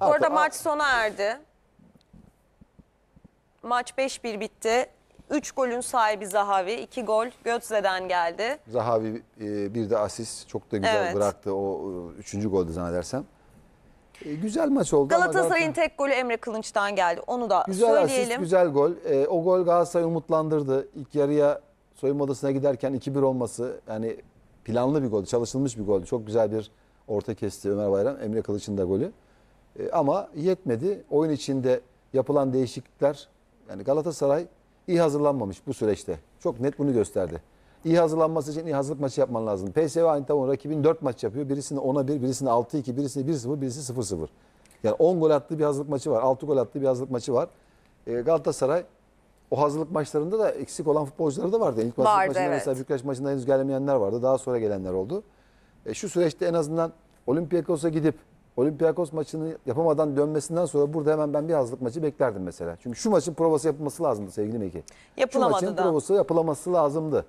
Bu arada maç sona erdi. Maç 5-1 bitti. 3 golün sahibi Zahavi. 2 gol Götze'den geldi. Zahavi e, bir de asist çok da güzel Evet. bıraktı o e, üçüncü golde zannedersem. E, güzel maç oldu. ama Galatasaray'ın tek golü Emre Kılınç'tan geldi. Onu da Güzel söyleyelim. asist, güzel gol. E, o gol Galatasaray'ı umutlandırdı. İlk yarıya soyunma odasına giderken 2-1 olması yani planlı bir gol, çalışılmış bir gol. Çok güzel bir orta kesti Ömer Bayram, Emre Kılıç'ın da golü. E, ama yetmedi. Oyun içinde yapılan değişiklikler yani Galatasaray iyi hazırlanmamış bu süreçte. Çok net bunu gösterdi. İyi hazırlanması için iyi hazırlık maçı yapman lazım. PSV Eindhoven rakibin 4 maç yapıyor. Birisini 10'a 1, birisini 6-2, birisini 1-0, birisi 0-0. Yani 10 gol attığı bir hazırlık maçı var. 6 gol attığı bir hazırlık maçı var. E, Galatasaray o hazırlık maçlarında da eksik olan futbolcuları da vardı. İlk vardı, hazırlık maçında evet. mesela Bükreş maçında henüz gelemeyenler vardı. Daha sonra gelenler oldu. E, şu süreçte en azından Olympiakos'a gidip Olympiakos maçını yapamadan dönmesinden sonra burada hemen ben bir hazırlık maçı beklerdim mesela. Çünkü şu maçın provası yapılması lazımdı sevgili Meki. Yapılamadı şu maçın da. provası yapılaması lazımdı.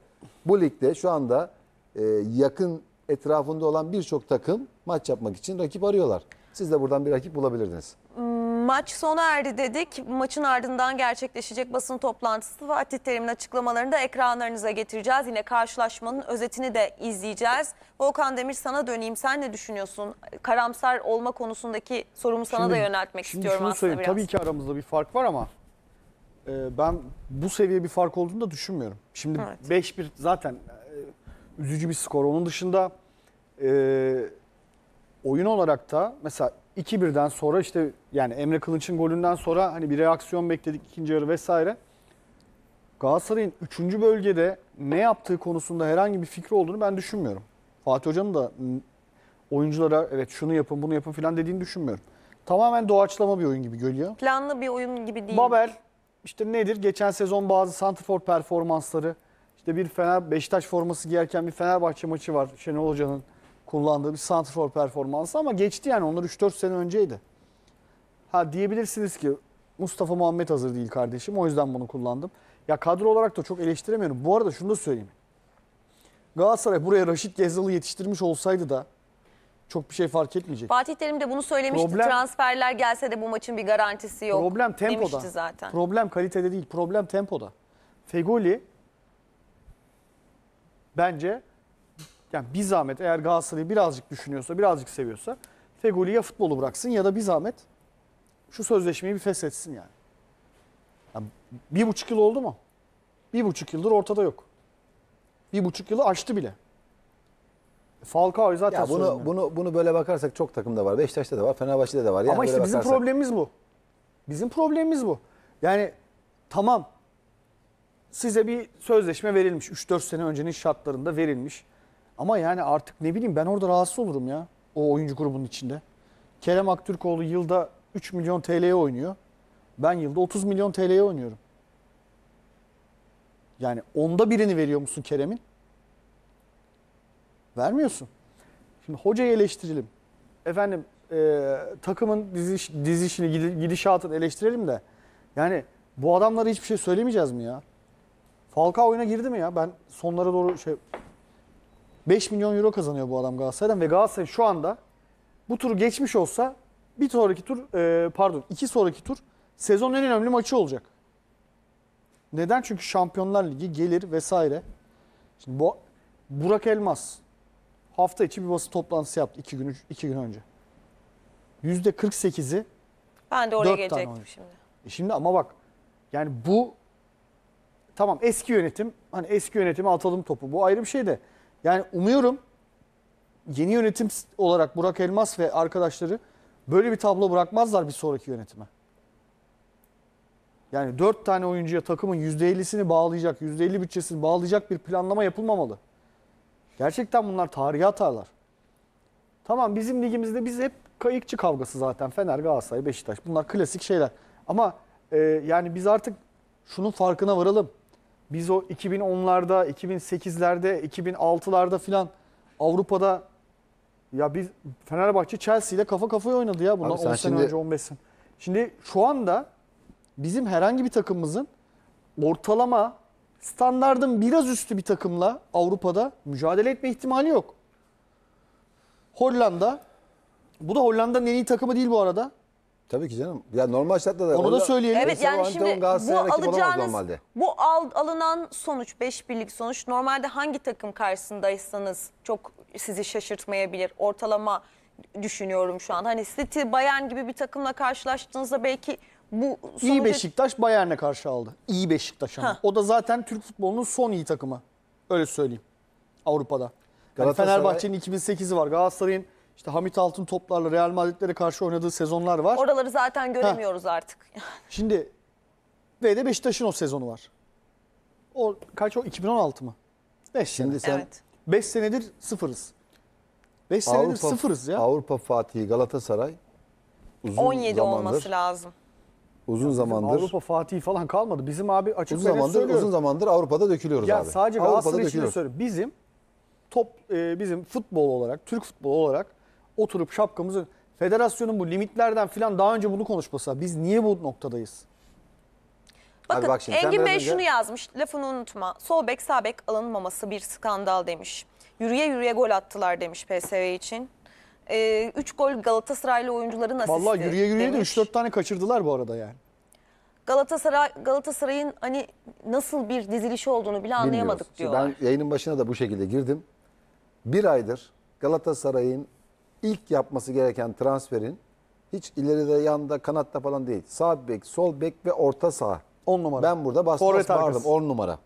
Bu ligde şu anda e, yakın etrafında olan birçok takım maç yapmak için rakip arıyorlar. Siz de buradan bir rakip bulabilirdiniz. Hmm. Maç sona erdi dedik. Maçın ardından gerçekleşecek basın toplantısı Fatih Terim'in açıklamalarını da ekranlarınıza getireceğiz. Yine karşılaşmanın özetini de izleyeceğiz. Volkan Demir sana döneyim. Sen ne düşünüyorsun? Karamsar olma konusundaki sorumu sana şimdi, da yöneltmek şimdi istiyorum şunu aslında biraz. Tabii ki aramızda bir fark var ama e, ben bu seviye bir fark olduğunu da düşünmüyorum. Şimdi evet. 5-1 zaten e, üzücü bir skor. Onun dışında e, oyun olarak da mesela 2 birden sonra işte yani Emre Kılınç'ın golünden sonra hani bir reaksiyon bekledik ikinci yarı vesaire. Galatasaray'ın 3. bölgede ne yaptığı konusunda herhangi bir fikri olduğunu ben düşünmüyorum. Fatih Hoca'nın da oyunculara evet şunu yapın bunu yapın filan dediğini düşünmüyorum. Tamamen doğaçlama bir oyun gibi geliyor. Planlı bir oyun gibi değil. Babel işte nedir? Geçen sezon bazı Santrfor performansları işte bir Fener Beşiktaş forması giyerken bir Fenerbahçe maçı var Şenol Hoca'nın kullandığı bir santrfor performansı ama geçti yani onlar 3-4 sene önceydi. Ha diyebilirsiniz ki Mustafa Muhammed hazır değil kardeşim o yüzden bunu kullandım. Ya kadro olarak da çok eleştiremiyorum. Bu arada şunu da söyleyeyim. Galatasaray buraya Raşit Gezal'ı yetiştirmiş olsaydı da çok bir şey fark etmeyecek. Fatih Terim de bunu söylemişti. Problem, Transferler gelse de bu maçın bir garantisi yok. Problem tempoda. Demişti zaten. Problem kalitede değil. Problem tempoda. Fegoli bence yani bir zahmet eğer Galatasaray'ı birazcık düşünüyorsa, birazcık seviyorsa Feguli ya futbolu bıraksın ya da bir zahmet şu sözleşmeyi bir feshetsin yani. yani. Bir buçuk yıl oldu mu? Bir buçuk yıldır ortada yok. Bir buçuk yılı açtı bile. E, Falcao'yu zaten ya bunu, sorunlu. bunu, bunu böyle bakarsak çok takımda var. Beşiktaş'ta da var, Fenerbahçe'de de var. Yani Ama işte bizim bakarsak... problemimiz bu. Bizim problemimiz bu. Yani tamam size bir sözleşme verilmiş. 3-4 sene öncenin şartlarında verilmiş. Ama yani artık ne bileyim ben orada rahatsız olurum ya. O oyuncu grubunun içinde. Kerem Aktürkoğlu yılda 3 milyon TL'ye oynuyor. Ben yılda 30 milyon TL'ye oynuyorum. Yani onda birini veriyor musun Kerem'in? Vermiyorsun. Şimdi hocayı eleştirelim. Efendim e, takımın diziş, dizişini, gidişatını eleştirelim de. Yani bu adamlara hiçbir şey söylemeyeceğiz mi ya? Falcao oyuna girdi mi ya? Ben sonlara doğru şey 5 milyon euro kazanıyor bu adam Galatasaray'dan ve Galatasaray şu anda bu turu geçmiş olsa bir sonraki tur e, pardon iki sonraki tur sezonun en önemli maçı olacak. Neden? Çünkü Şampiyonlar Ligi gelir vesaire. Şimdi bu Burak Elmas hafta içi bir basın toplantısı yaptı iki gün, iki gün önce. Yüzde 48'i Ben de oraya Dört gelecektim şimdi. e şimdi ama bak yani bu tamam eski yönetim hani eski yönetimi atalım topu bu ayrı bir şey de yani umuyorum yeni yönetim olarak Burak Elmas ve arkadaşları böyle bir tablo bırakmazlar bir sonraki yönetime. Yani 4 tane oyuncuya takımın %50'sini bağlayacak, %50 bütçesini bağlayacak bir planlama yapılmamalı. Gerçekten bunlar tarihi atarlar. Tamam bizim ligimizde biz hep kayıkçı kavgası zaten. Fener, Galatasaray, Beşiktaş bunlar klasik şeyler. Ama e, yani biz artık şunun farkına varalım. Biz o 2010'larda, 2008'lerde, 2006'larda filan Avrupa'da ya biz Fenerbahçe Chelsea ile kafa kafaya oynadı ya bundan 10 sen sene önce 15 sene. Şimdi şu anda bizim herhangi bir takımımızın ortalama standardın biraz üstü bir takımla Avrupa'da mücadele etme ihtimali yok. Hollanda bu da Hollanda'nın en iyi takımı değil bu arada. Tabii ki canım. Ya normal şartlarda da. Onu da söyleyelim. Evet yani şimdi bu alacağınız normalde. bu al, alınan sonuç 5 birlik sonuç normalde hangi takım karşısındaysanız çok sizi şaşırtmayabilir. Ortalama düşünüyorum şu an. Hani City, Bayern gibi bir takımla karşılaştığınızda belki bu İyi Beşiktaş Bayern'e karşı aldı. İyi Beşiktaş ama. Ha. O da zaten Türk futbolunun son iyi takımı. Öyle söyleyeyim. Avrupa'da. Yani Galatasaray- Fenerbahçe'nin 2008'i var. Galatasaray'ın işte Hamit Altın toplarla Real Madrid'lere karşı oynadığı sezonlar var. Oraları zaten göremiyoruz ha. artık. Şimdi ve de Beşiktaş'ın o sezonu var. O kaç o 2016 mı? 5 Şimdi sene. sen 5 evet. senedir sıfırız. 5 senedir sıfırız ya. Avrupa Fatih Galatasaray uzun 17 zamandır, olması lazım. Uzun zamandır. Avrupa Fatih falan kalmadı. Bizim abi açık uzun zamandır söylüyorum. uzun zamandır Avrupa'da dökülüyoruz ya abi. sadece Avrupa'da dökülüyoruz. Söylüyorum. Bizim top e, bizim futbol olarak, Türk futbolu olarak oturup şapkamızı federasyonun bu limitlerden filan daha önce bunu konuşmasa biz niye bu noktadayız? Bakın bak şimdi, Engin Bey önce... şunu yazmış lafını unutma. Sol bek sağ bek alınmaması bir skandal demiş. Yürüye yürüye gol attılar demiş PSV için. 3 ee, üç gol Galatasaraylı oyuncuların asisti Vallahi yürüye yürüye demiş. de 3-4 tane kaçırdılar bu arada yani. Galatasaray Galatasaray'ın hani nasıl bir dizilişi olduğunu bile anlayamadık Bilmiyoruz. diyorlar. Ben yayının başına da bu şekilde girdim. Bir aydır Galatasaray'ın ilk yapması gereken transferin hiç ileride yanda kanatta falan değil. Sağ bek, sol bek ve orta saha. 10 numara. Ben burada Forvet basmaz arkası. 10 numara.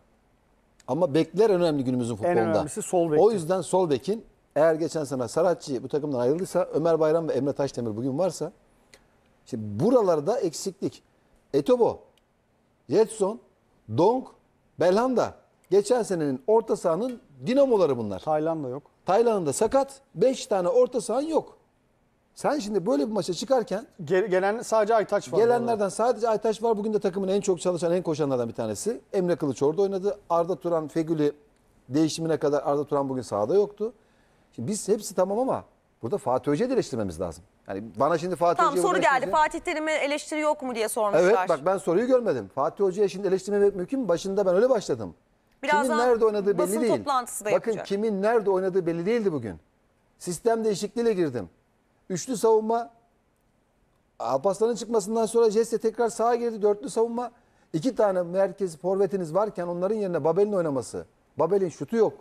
Ama bekler önemli günümüzün futbolunda. En önemlisi sol bek. O yüzden sol bekin eğer geçen sene Saratçı bu takımdan ayrıldıysa Ömer Bayram ve Emre Taşdemir bugün varsa şimdi buralarda eksiklik. Etobo, Jetson, Dong, Belhanda geçen senenin orta sahanın dinamoları bunlar. Tayland da yok. Tayland'da sakat 5 tane orta sahan yok. Sen şimdi böyle bir maça çıkarken Gelen sadece Aytaç var. Gelenlerden vallahi. sadece Aytaç var. Bugün de takımın en çok çalışan, en koşanlardan bir tanesi. Emre Kılıç orada oynadı. Arda Turan, Fegüli değişimine kadar Arda Turan bugün sahada yoktu. Şimdi biz hepsi tamam ama burada Fatih Hoca'yı eleştirmemiz lazım. Yani bana şimdi Fatih Tam Hoca'yı soru geldi. eleştirecek- Fatih Terim'e eleştiri yok mu diye sormuşlar. Evet bak ben soruyu görmedim. Fatih Hoca'ya şimdi eleştirme mümkün mü? Başında ben öyle başladım kimin nerede oynadığı belli basın değil. toplantısı da Bakın yapacak. kimin nerede oynadığı belli değildi bugün. Sistem değişikliğiyle girdim. Üçlü savunma Alparslan'ın çıkmasından sonra Jesse tekrar sağa girdi. Dörtlü savunma. İki tane merkez forvetiniz varken onların yerine Babel'in oynaması. Babel'in şutu yok.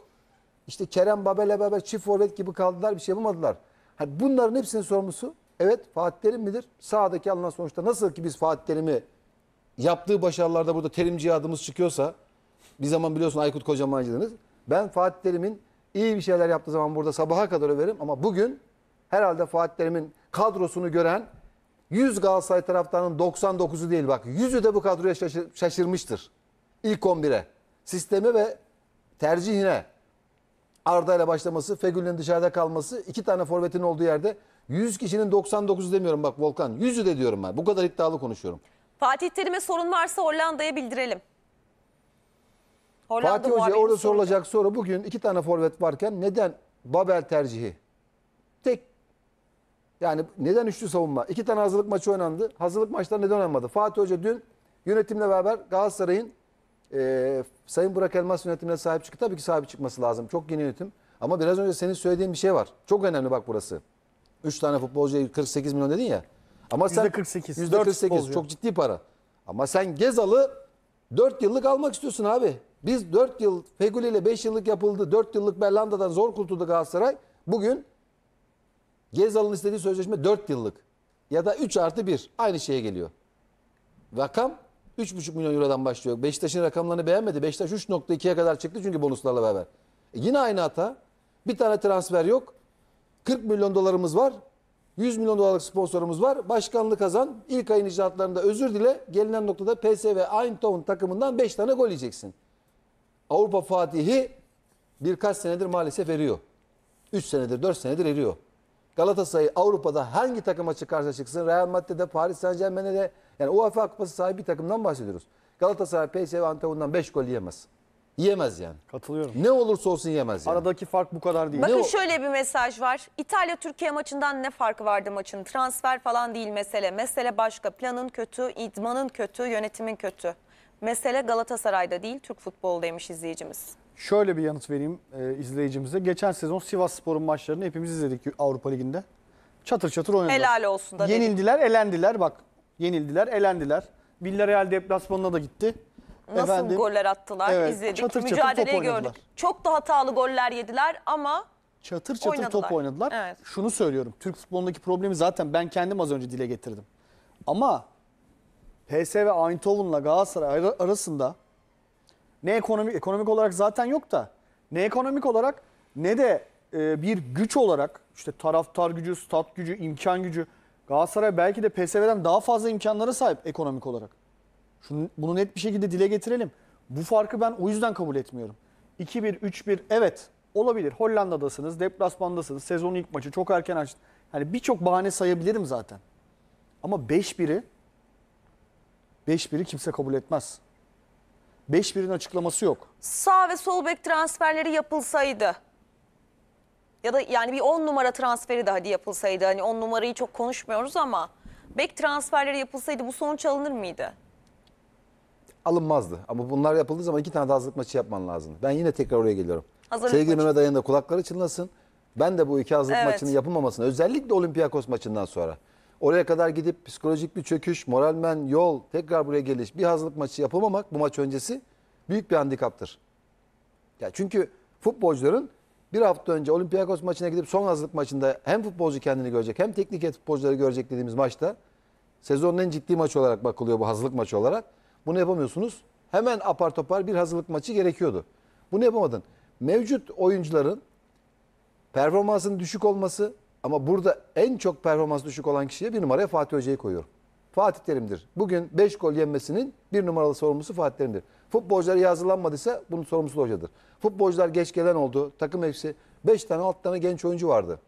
İşte Kerem Babel'e beraber çift forvet gibi kaldılar bir şey yapamadılar. Hani bunların hepsinin sorumlusu evet Fatih Terim midir? Sağdaki alınan sonuçta nasıl ki biz Fatih Terim'i yaptığı başarılarda burada terimci adımız çıkıyorsa bir zaman biliyorsun Aykut Kocamancı'dınız. Ben Fatih Terim'in iyi bir şeyler yaptığı zaman burada sabaha kadar överim. Ama bugün herhalde Fatih Terim'in kadrosunu gören 100 Galatasaray taraftarının 99'u değil bak. 100'ü de bu kadroya şaşır, şaşırmıştır. İlk 11'e. Sistemi ve tercihine. Arda ile başlaması, Fegül'ün dışarıda kalması, iki tane forvetin olduğu yerde 100 kişinin 99'u demiyorum bak Volkan. 100'ü de diyorum ben. Bu kadar iddialı konuşuyorum. Fatih Terim'e sorun varsa Hollanda'ya bildirelim. Hollanda Fatih Hoca orada sorulacak soru bugün iki tane forvet varken neden Babel tercihi? Tek yani neden üçlü savunma? İki tane hazırlık maçı oynandı. Hazırlık maçları neden oynanmadı? Fatih Hoca dün yönetimle beraber Galatasaray'ın e, Sayın Burak Elmas yönetimine sahip çıktı. Tabii ki sahip çıkması lazım. Çok yeni yönetim. Ama biraz önce senin söylediğin bir şey var. Çok önemli bak burası. Üç tane futbolcuya 48 milyon dedin ya. Ama sen %48. %48 çok ciddi para. Ama sen Gezal'ı 4 yıllık almak istiyorsun abi. Biz 4 yıl Fegül ile 5 yıllık yapıldı. 4 yıllık Berlanda'dan zor kurtuldu Galatasaray. Bugün Gezal'ın istediği sözleşme 4 yıllık. Ya da 3 artı 1. Aynı şeye geliyor. Rakam 3,5 milyon eurodan başlıyor. Beşiktaş'ın rakamlarını beğenmedi. Beşiktaş 3.2'ye kadar çıktı çünkü bonuslarla beraber. E yine aynı hata. Bir tane transfer yok. 40 milyon dolarımız var. 100 milyon dolarlık sponsorumuz var. başkanlığı kazan. İlk ayın icraatlarında özür dile. Gelinen noktada PSV Eindhoven takımından 5 tane gol yiyeceksin. Avrupa Fatihi birkaç senedir maalesef eriyor. 3 senedir, 4 senedir eriyor. Galatasaray Avrupa'da hangi takıma çıkarsa çıksın Real Madrid'de, Paris Saint Germain'de yani UEFA Kupası sahibi bir takımdan bahsediyoruz. Galatasaray PSV Antalya'dan 5 gol yiyemez. Yiyemez yani. Katılıyorum. Ne olursa olsun yiyemez yani. Aradaki fark bu kadar değil. Bakın ne şöyle bir mesaj var. İtalya-Türkiye maçından ne farkı vardı maçın? Transfer falan değil mesele. Mesele başka. Planın kötü, idmanın kötü, yönetimin kötü. Mesele Galatasaray'da değil Türk futbolu demiş izleyicimiz. Şöyle bir yanıt vereyim e, izleyicimize. Geçen sezon Sivas Spor'un maçlarını hepimiz izledik Avrupa Ligi'nde. Çatır çatır oynadılar. Helal olsun da dedik. Yenildiler, elendiler bak. Yenildiler, elendiler. Villarreal deplasmanına da gitti. Nasıl Efendim, goller attılar evet, izledik. Çatır çatır Mücadeleyi top gördük. oynadılar. Çok da hatalı goller yediler ama Çatır çatır Oynadılar. top oynadılar. Evet. Şunu söylüyorum. Türk futbolundaki problemi zaten ben kendim az önce dile getirdim. Ama PSV Eindhoven'la Galatasaray arasında ne ekonomik ekonomik olarak zaten yok da ne ekonomik olarak ne de e, bir güç olarak işte taraftar gücü, stat gücü, imkan gücü Galatasaray belki de PSV'den daha fazla imkanlara sahip ekonomik olarak. Şunu, bunu net bir şekilde dile getirelim. Bu farkı ben o yüzden kabul etmiyorum. 2-1, 3-1 evet olabilir. Hollanda'dasınız, deplasmandasınız, sezonun ilk maçı çok erken açtı. Hani birçok bahane sayabilirim zaten. Ama 5-1'i 5-1'i kimse kabul etmez. 5-1'in açıklaması yok. Sağ ve sol bek transferleri yapılsaydı ya da yani bir 10 numara transferi de hadi yapılsaydı hani 10 numarayı çok konuşmuyoruz ama bek transferleri yapılsaydı bu sonuç alınır mıydı? Alınmazdı ama bunlar yapıldığı zaman iki tane de hazırlık maçı yapman lazım. Ben yine tekrar oraya geliyorum. Hazırlık Sevgili şey maçı. Mehmet Ay'ın da kulakları çınlasın. Ben de bu iki hazırlık Evet. maçının yapılmamasını özellikle Olympiakos maçından sonra Oraya kadar gidip psikolojik bir çöküş, moralmen yol, tekrar buraya geliş, bir hazırlık maçı yapamamak bu maç öncesi büyük bir handikaptır. Ya çünkü futbolcuların bir hafta önce Olympiakos maçına gidip son hazırlık maçında hem futbolcu kendini görecek hem teknik et futbolcuları görecek dediğimiz maçta sezonun en ciddi maçı olarak bakılıyor bu hazırlık maçı olarak. Bunu yapamıyorsunuz. Hemen apar topar bir hazırlık maçı gerekiyordu. Bunu yapamadın. Mevcut oyuncuların performansının düşük olması ama burada en çok performans düşük olan kişiye bir numaraya Fatih Hoca'yı koyuyorum. Fatih Terim'dir. Bugün 5 gol yenmesinin bir numaralı sorumlusu Fatih Terim'dir. Futbolcular iyi bunun sorumlusu hocadır. Futbolcular geç gelen oldu. Takım hepsi 5 tane alt tane genç oyuncu vardı.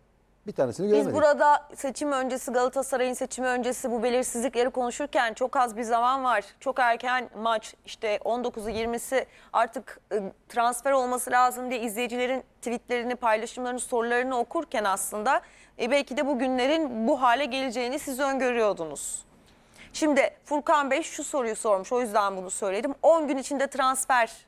Bir tanesini göremedik. Biz burada seçim öncesi Galatasaray'ın seçimi öncesi bu belirsizlikleri konuşurken çok az bir zaman var. Çok erken maç işte 19'u 20'si artık ıı, transfer olması lazım diye izleyicilerin tweetlerini, paylaşımlarını, sorularını okurken aslında e, belki de bugünlerin bu hale geleceğini siz öngörüyordunuz. Şimdi Furkan Bey şu soruyu sormuş o yüzden bunu söyledim. 10 gün içinde transfer